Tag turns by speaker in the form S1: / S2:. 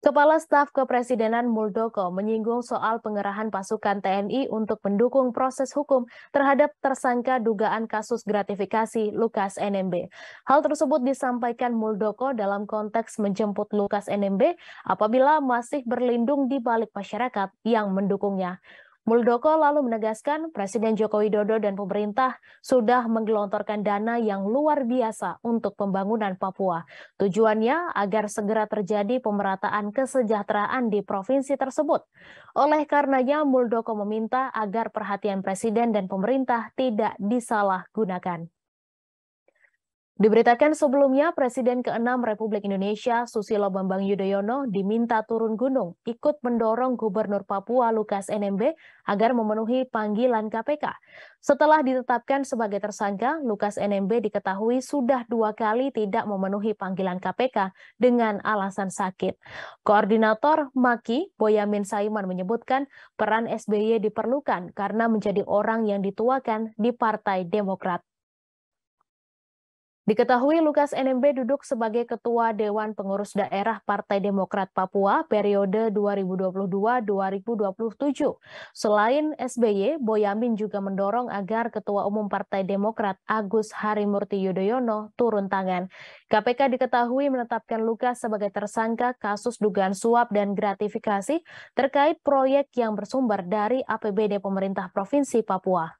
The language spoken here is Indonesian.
S1: Kepala Staf Kepresidenan Muldoko menyinggung soal pengerahan pasukan TNI untuk mendukung proses hukum terhadap tersangka dugaan kasus gratifikasi Lukas NMB. Hal tersebut disampaikan Muldoko dalam konteks menjemput Lukas NMB apabila masih berlindung di balik masyarakat yang mendukungnya. Muldoko lalu menegaskan Presiden Joko Widodo dan pemerintah sudah menggelontorkan dana yang luar biasa untuk pembangunan Papua. Tujuannya agar segera terjadi pemerataan kesejahteraan di provinsi tersebut. Oleh karenanya, Muldoko meminta agar perhatian Presiden dan pemerintah tidak disalahgunakan. Diberitakan sebelumnya, Presiden ke-6 Republik Indonesia Susilo Bambang Yudhoyono diminta turun gunung ikut mendorong Gubernur Papua Lukas NMB agar memenuhi panggilan KPK. Setelah ditetapkan sebagai tersangka, Lukas NMB diketahui sudah dua kali tidak memenuhi panggilan KPK dengan alasan sakit. Koordinator Maki Boyamin Saiman menyebutkan peran SBY diperlukan karena menjadi orang yang dituakan di Partai Demokrat Diketahui Lukas NMB duduk sebagai Ketua Dewan Pengurus Daerah Partai Demokrat Papua periode 2022-2027. Selain SBY, Boyamin juga mendorong agar Ketua Umum Partai Demokrat Agus Harimurti Yudhoyono turun tangan. KPK diketahui menetapkan Lukas sebagai tersangka kasus dugaan suap dan gratifikasi terkait proyek yang bersumber dari APBD pemerintah Provinsi Papua.